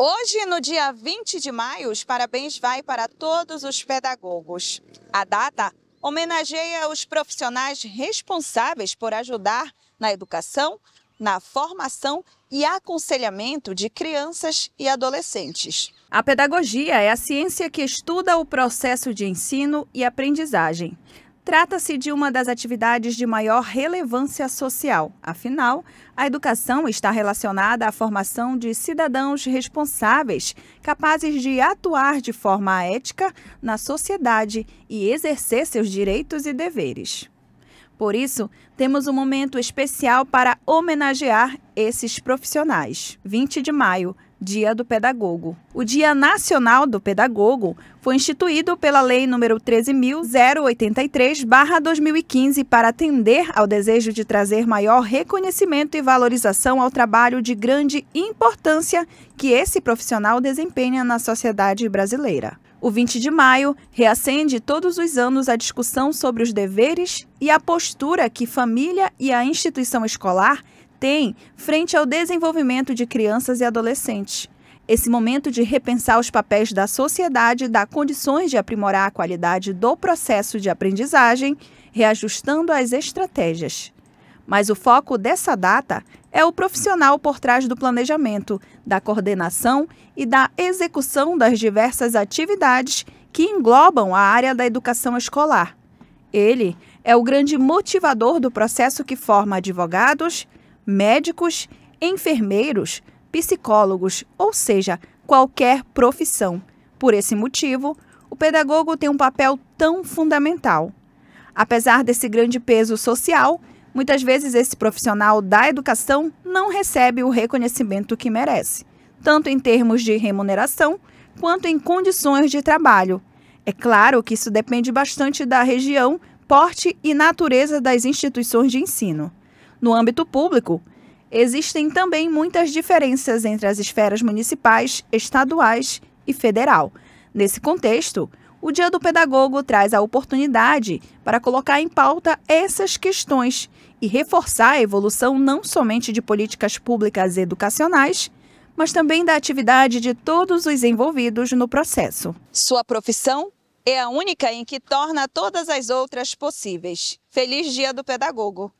Hoje, no dia 20 de maio, os parabéns vai para todos os pedagogos. A data homenageia os profissionais responsáveis por ajudar na educação, na formação e aconselhamento de crianças e adolescentes. A pedagogia é a ciência que estuda o processo de ensino e aprendizagem. Trata-se de uma das atividades de maior relevância social. Afinal, a educação está relacionada à formação de cidadãos responsáveis, capazes de atuar de forma ética na sociedade e exercer seus direitos e deveres. Por isso, temos um momento especial para homenagear esses profissionais. 20 de maio Dia do Pedagogo. O Dia Nacional do Pedagogo foi instituído pela Lei nº 13.083-2015 para atender ao desejo de trazer maior reconhecimento e valorização ao trabalho de grande importância que esse profissional desempenha na sociedade brasileira. O 20 de maio reacende todos os anos a discussão sobre os deveres e a postura que família e a instituição escolar tem frente ao desenvolvimento de crianças e adolescentes. Esse momento de repensar os papéis da sociedade dá condições de aprimorar a qualidade do processo de aprendizagem, reajustando as estratégias. Mas o foco dessa data é o profissional por trás do planejamento, da coordenação e da execução das diversas atividades que englobam a área da educação escolar. Ele é o grande motivador do processo que forma advogados, médicos, enfermeiros, psicólogos, ou seja, qualquer profissão. Por esse motivo, o pedagogo tem um papel tão fundamental. Apesar desse grande peso social, muitas vezes esse profissional da educação não recebe o reconhecimento que merece, tanto em termos de remuneração quanto em condições de trabalho. É claro que isso depende bastante da região, porte e natureza das instituições de ensino. No âmbito público, existem também muitas diferenças entre as esferas municipais, estaduais e federal. Nesse contexto, o Dia do Pedagogo traz a oportunidade para colocar em pauta essas questões e reforçar a evolução não somente de políticas públicas educacionais, mas também da atividade de todos os envolvidos no processo. Sua profissão é a única em que torna todas as outras possíveis. Feliz Dia do Pedagogo!